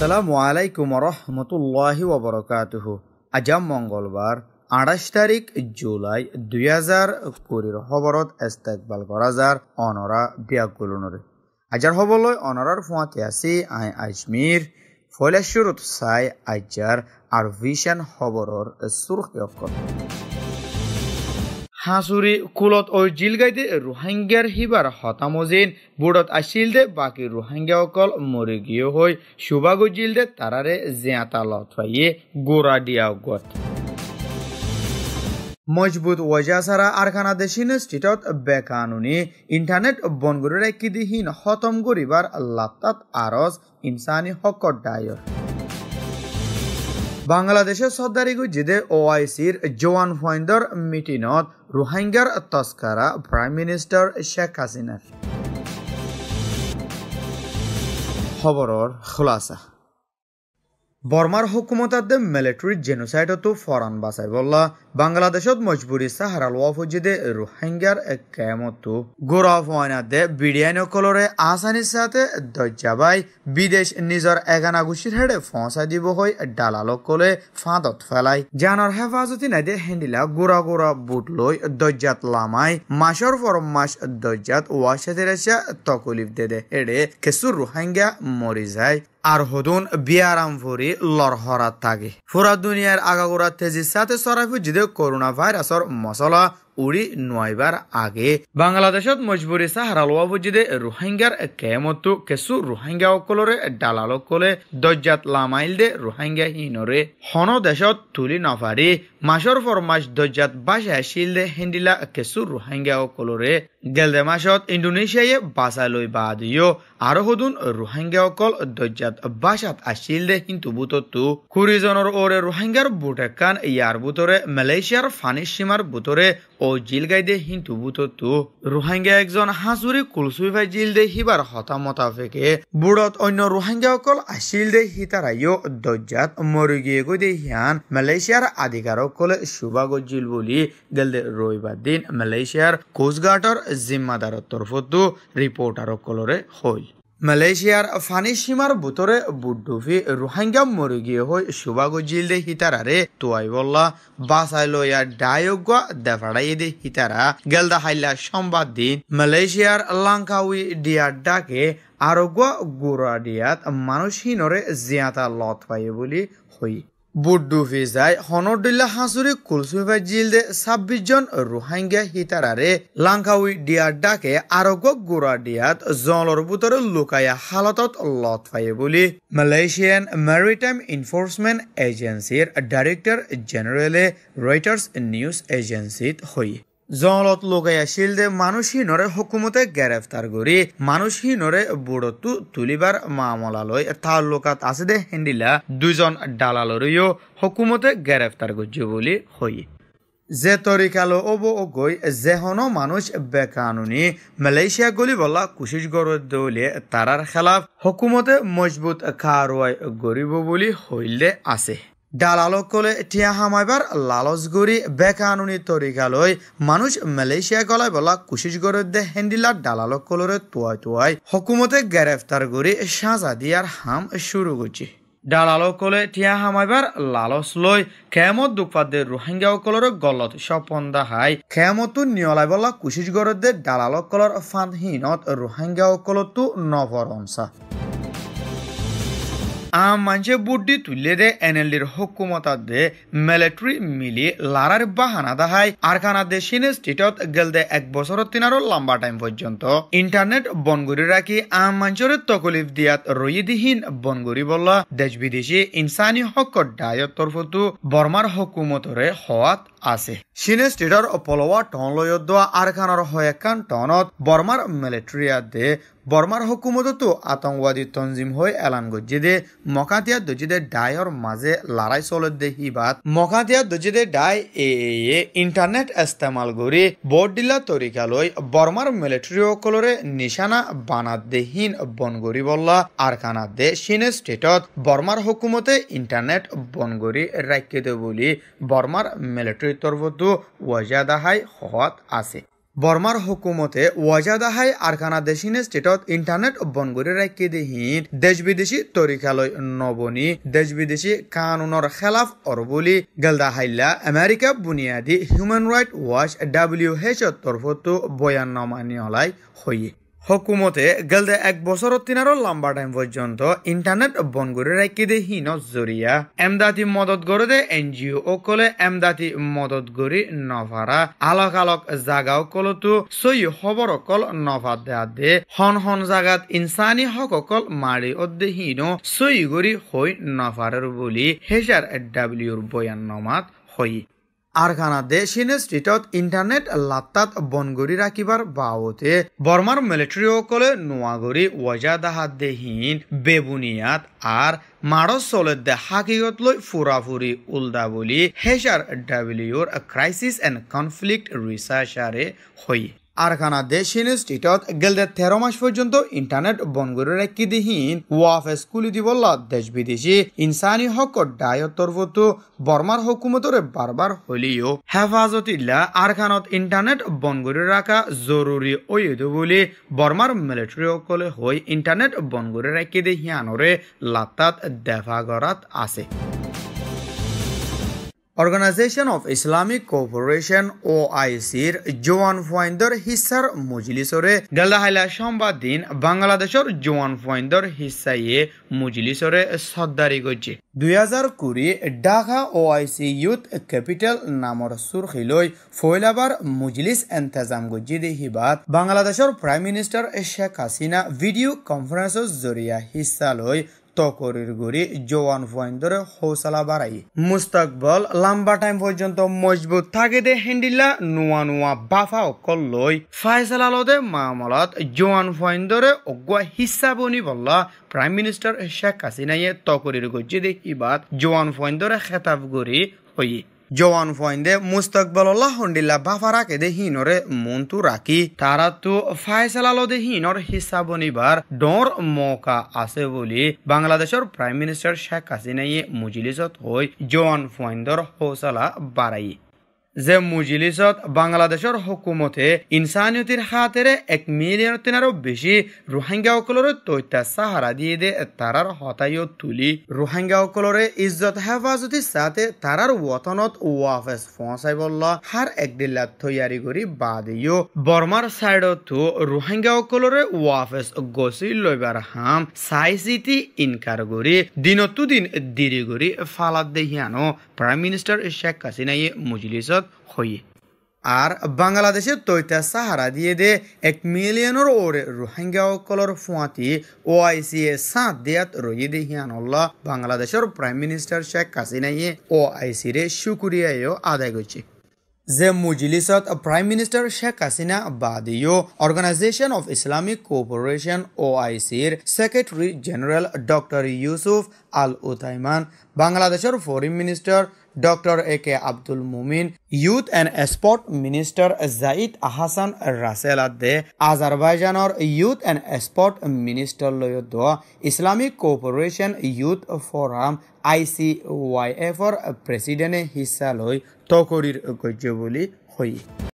আসসালামু আলাইকুম রহমতুল্লাহি ওবরকাতুহ আজ মঙ্গলবার আঠাশ তারিখ জুলাই দুই হাজার কুড়ির খবরত ইস্তেকবাল করা যার অনরা বিয়াকুলনরে আজার হবলৈ অনরার ফুঁয়াতে আছে আই আজমির ফলেশ্বরত সাই আজ্যার আর ভিশন খবরের সুরখ হাঁচুৰি কুলত ঐ জিলগাইদে ৰোহিংগীয়াৰ সিবাৰ হতামজিন বুঢ়ত আছিল দে বাকী ৰোহিংগীয়াসকল মৰি গিয়ে হৈ চুবাগু জিল দে তাৰাৰে জেঁতা লথাইয়ে গোৰা দিয়া গত মজবুত ওয়াজা সারা আরখানা দেশিন স্টেটত বেকানুনি ইন্টারনেট বনগুড়ে কিদিহীন হতম করিবার লাত্তাত আরজ ইনসানি হকত ডায়র বাংলাদেশের সর্দারি গুজিদে ওআইসির জোয়ান ফয়েন্দর মিটিনত রোহিঙ্গার তস্কারা প্রাইম মিনিস্টার শেখ হাসিনার খবর খুলাসা বর্মার হুকুমতাদ্দে মিলিটারি তো ফরান বললা বাংলাদেশত মজবুরি সাহারাল ওয়াফজিদে রোহিঙ্গার এক কেমতো গৌরব ময়নাদে বিডিয়ান কলরে আসানির সাথে দজ্জাবাই বিদেশ নিজর এগানা গুছির হেডে ফসা দিব হই ডালালক কলে ফাঁদত ফেলাই জানর হেফাজতি নাইদে হেন্ডিলা গোড়া গোড়া বুট লই দজ্জাত লামাই মাসর পর মাস দজ্জাত ওয়াশাতের তকলিফ দে দে এড়ে কেসুর রোহিঙ্গা মরি যায় আর হদুন বিয়ারাম ভরি লড়হরাত থাকে ফুরা দুনিয়ার আগাগোড়া তেজির সাথে সরাইফু জিদে করোনা ভাইরাসর মশলা উড়ি নয়বার আগে বাংলাদেশত মজবুরি সাহারালোয়া বুজিদে রোহিঙ্গার কেমতো কেসু রোহিঙ্গা অকলরে সকলরে কলে দজ্জাত লামাইল দে রোহিঙ্গা হিনরে হন দেশত তুলি নফারি মাসর পর মাস দজ্জাত বাসায় শিল দে হিন্দিলা কেসু রোহিঙ্গা অকলরে গেলদে মাসত ইন্দোনেশিয়ায় বাসা লই বাদিও আরো হদুন রোহিঙ্গা অকল দজ্জাত বাসাত আসিল দে কিন্তু বুততো কুড়িজনের ওরে রোহিঙ্গার বুটেকান ইয়ার বুতরে মালয়েশিয়ার ফানি সীমার বুতরে ও জিল জিলগাইদে হিন্তু বুততো রোহিঙ্গা একজন হাজুরি কুলসুইফাই জিল দে হিবার হতা মোতাফেকে বুড়ত অন্য রোহিঙ্গা অকল আসিল দে হিতারাইও দজ্জাত মরি গিয়ে গৈ দে হিয়ান মালয়েশিয়ার আধিকারকলে সুবাগ জিল বুলি গেল দে রবিবার দিন মালয়েশিয়ার কোস্টগার্ডর জিম্মাদারত তরফতো রিপোর্টারকলরে হইল মালয়েশিয়ার ফানি সীমার বুতরে বুড্ডুফি রোহিঙ্গা গিয়ে হই সুবাগু জিলদে হিতারারে তুয়াই বল্লা বাসাই লইয়া ডায়োগ দেফাড়াই দে হিতারা গেলদা হাইলা সম্বাদ দিন মালয়েশিয়ার লাঙ্কাউই ডিয়ার ডাকে আরোগ্য গুড়া ডিয়াত মানুষহীনরে জিয়াতা লত পাই বলি হই বুড্ডু ভিজাই হনডিল্লা হাঁসুৰি কুলসুভাই জিলদে ছাব্বিশ জন ৰোহাঙ্গা হিতাৰাৰে লাঙ্কাউই ডিয়াৰ ডাকে আৰোগ্য গুড়া দিয়াত জলৰ বুতৰে লুকাই হালতত লত ফাই বুলি মালয়েছিয়ান মেৰিটাইম এনফোৰ্সমেন্ট এজেঞ্চিৰ ডাইৰেক্টৰ জেনেৰেলে ৰয়টাৰ্ছ নিউজ এজেঞ্চিত হয়ে জলত লোকাইয়া যে মানুষ নরে হকুমতে গ্রেফতার করি মানুষ নরে বুড়তু তুলিবার মামলা তার লোকাত আছে দে হেন্ডিলা দুজন ডালালরিও হকুমতে গ্রেফতার করছে বলি হই যে তরিকালো অব গৈ যেহন মানুষ বেকানুনি মালয়েশিয়া গলি বলা কুশিস গড়ত দৌলে তারার খেলাফ হকুমতে মজবুত কারওয়াই গরিব বলি হইলে আছে ডালালো কলে ঠিয়া হামাইবার লালসগুড়ি বেকানুনি তরিকালয় মানুষ মালয়েশিয়া গলায় বলা কুশিস গড়ে দে হেন্ডিলার ডালালো কলরে তোয়াই তোয়াই হকুমতে গ্রেফতার করে সাজা দিয়ার হাম শুরু করছে কলে টিয়া হামাইবার লালস লই খেমত দুপাদের রোহিঙ্গা অকলর গলত সপন্দা হাই খেমতো নিয়লাই বলা কুশিস গড়ে দে ডালালকলর ফাঁদহীনত রোহিঙ্গা অকলতো নভরমসা আম মানসে বুদ্ধি তুলে দে এনএলডির হকুমতা দে মিলিটারি মিলি লারার বাহানা দাহাই আরখানা দে সিনে স্টেটত গেল দে এক বছর তিনারও লম্বা টাইম পর্যন্ত ইন্টারনেট বনগুড়ি রাখি আম মানসরে তকলিফ দিয়াত রইদিহীন বনগুড়ি বললা দেশ বিদেশি ইনসানি হকর ডায়ত তরফতু বর্মার হকুমতরে হওয়াত আছে সিনে স্টেটর পলোয়া টন লৈ দোৱা আৰখানৰ হয়েকান টনত বর্মার বৰ্মাৰ মিলিটাৰীয়ে বর্মার হুকুমতো আতঙ্কবাদী তঞ্জিম হয়ে এলানগো যেদে মকাতিয়া দজিদে ডায়র মাঝে লড়াই চলত দে হিবাত মকাতিয়া দজিদে ডাই এ এ ইন্টারনেট ইস্তেমাল করে বর্ডিলা লই বর্মার মিলিটারি সকলরে নিশানা বানাত দেহীন হীন বন গরি বল্লা আরকানা দে সিনে স্টেটত বর্মার হুকুমতে ইন্টারনেট বন গরি দে বলি বর্মার মিলিটারি তরফতো ওয়াজাদাহাই হওয়াত আছে বর্মার হুকুমতে ওয়াজাদাহাই আরখানা দেশিনে স্টেটত ইন্টারনেট বনগুড়ি রাখি দেহীন দেশ বিদেশি তরিকালয় নবনি দেশ বিদেশি কানুনর খেলাফ অরবুলি গেলদা হাইলা আমেরিকা বুনিয়াদী human right watch W H তরফতো বয়ান নমানি হলাই হইয়ে হকুমতে গেলদে এক বছরত তিনারও লম্বা টাইম পর্যন্ত ইন্টারনেট বন্ধ করে রাখি দে হীন জরিয়া এমদাতি মদত করে দে এনজিও অকলে এমদাতি মদত করি নভারা আলক আলক জাগা অকলতো সই খবর অকল নভার দেয়া দে হন হন জাগাত ইনসানি হক অকল মারি অদ্দে হীন সই গরি হই নভারের বলি হেসার ডাব্লিউর বয়ান নমাত হই আরখানা দেশ ইনে ইন্টারনেট ইণ্টাৰনেট লাত্তাত বনগুড়ি রাখিবার বাবতে বৰ্মাৰ মিলিটাৰীসকলে নোৱাগুৰি দাহাত দেহীন বেবুনিয়াত আর মারস চলত হাকিগত লৈ ফুরাফুরি উল্দা বলি হেসার ডাব্লিউৰ ক্ৰাইচিছ এণ্ড কনফ্লিক্ট ৰিচাৰ্চাৰে হয় আরখানা দেশ ইনস্টিটিউট গেলদে তেরো মাস পর্যন্ত ইন্টারনেট বনগুরে রাখি দিহীন ওয়াফ স্কুল দিব দেশ বিদেশি ইনসানি হক ডায়ত তরফতো বর্মার হকুমতরে বারবার হলিও হেফাজত ইল্লা আরখানত ইন্টারনেট বনগুরে রাখা জরুরি অয়েদ বলে বর্মার মিলিটারি সকলে হই ইন্টারনেট বনগুরে রাখি দিহিয়ানরে লাতাত গরাত আছে অর্গানাইজেশন অফ ইসলামিক কোঅপারেশন ও আইসির জোয়ান ফয়েন্দর হিসার মজলিসরে গালাহাইলা সোমবার দিন বাংলাদেশের জোয়ান ফয়েন্দর হিসাইয়ে মজলিসরে সদ্দারি করছে দুই হাজার কুড়ি Dhaka O IC youth capital নামর সুরখিলৈ ফৈলাবার মজলিস এন্তেজাম দেহি বাদ বাংলাদেশের prime minister Sheikh Hasina video কনফারেন্সের জরিয়া হিসা লৈ তকরির গড়ি জোয়ান ফয়েন্দরে হৌসলা বাড়াই মুস্তাকবল লম্বা টাইম পর্যন্ত মজবুত থাকে দে হেন্ডিলা নুয়া নুয়া বাফা অকল লই ফায়সালালদে মামলাত জোয়ান ফয়েন্দরে অগুয়া হিসাব উনি বললা প্রাইম মিনিস্টার শেখ হাসিনাইয়ে তকরির গজ্জি দেখি বাদ জোয়ান ফয়েন্দরে খেতাব গড়ি হই জওয়ান ফয়েন্দে মুস্তাকবাল্লাহ হন্ডিল্লা বাফারাকে দে হিনরে মন তু রাখি তারা তো ফায়সালালো দে হিনর হিসাব নিবার ডর মকা আছে বলে বাংলাদেশের প্রাইম মিনিস্টার শেখ হাসিনাই মুজিলিসত হই জওয়ান ফয়েন্দর হৌসালা বাড়াই যে মুজিলিসত বাংলাদেশের হকুমতে ইনসানিয়তির হাতেরে এক মিলিয়ন তিনারও বেশি রোহিঙ্গাসকলের তৈত্যা সাহারা দিয়ে দে তারার হতায় তুলি রোহিঙ্গাসকলরে ইজ্জত হেফাজতি সাথে তারার ওতনত ওয়াফেস ফসাইবল হার এক দিল্লা তৈয়ারি করি বাদেও বর্মার সাইডতো রোহিঙ্গাসকলরে ওয়াফেস গছি লইবার হাম সাইসিটি ইনকার করি দিনতো দিন দেরি করি ফালাত দেহিয়ানো প্রাইম মিনিস্টার শেখ হাসিনা ইয়ে মজলিছত হইয়ে আর বাংলাদেশের তৈতা সাহারা দিয়ে দে এক মিলিয়নের ওরে রোহিঙ্গাসকলের ফুঁয়াতি ও আইসি এ সাঁত দেয়াত রয়ে দে হিয়ানুল্লাহ বাংলাদেশের প্রাইম মিনিস্টার শেখ হাসিনা ইয়ে ও আইসি রে সুকুরিয়ায়ও আদায় করছে যে মজলিসত প্ৰাইম মিনিষ্টাৰ শেখ হাসিনা বাদিও organization of Islamic cooperation O' I secretary general general Yousef al Othaimeen বাংলাদেশৰ foreign minister doctor A K Abdul Momen youth and sport minister Zahid Ahsan দে আজারবাইজানৰ ইউথ এণ্ড স্পৰ্ট মিনিষ্টাৰলৈ Islamic cooperation youth forum I C Y এফৰ প্ৰেচিডেণ্টে হিচা লৈ তকৰিৰ গজ্য বুলি হয়